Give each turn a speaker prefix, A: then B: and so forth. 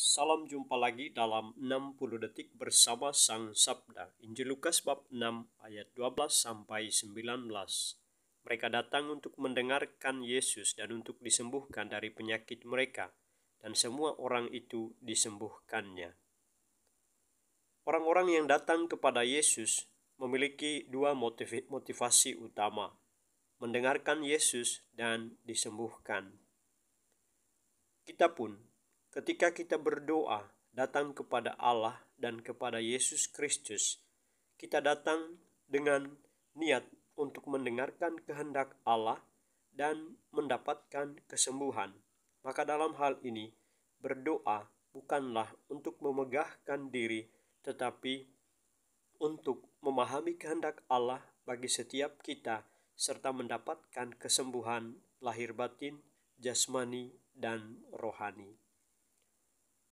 A: Salam jumpa lagi dalam 60 detik bersama Sang Sabda. Injil Lukas bab 6 ayat 12 sampai 19. Mereka datang untuk mendengarkan Yesus dan untuk disembuhkan dari penyakit mereka dan semua orang itu disembuhkannya. Orang-orang yang datang kepada Yesus memiliki dua motiv motivasi utama: mendengarkan Yesus dan disembuhkan. Kita pun Ketika kita berdoa, datang kepada Allah dan kepada Yesus Kristus, kita datang dengan niat untuk mendengarkan kehendak Allah dan mendapatkan kesembuhan. Maka, dalam hal ini, berdoa bukanlah untuk memegahkan diri, tetapi untuk memahami kehendak Allah bagi setiap kita, serta mendapatkan kesembuhan lahir batin, jasmani, dan rohani.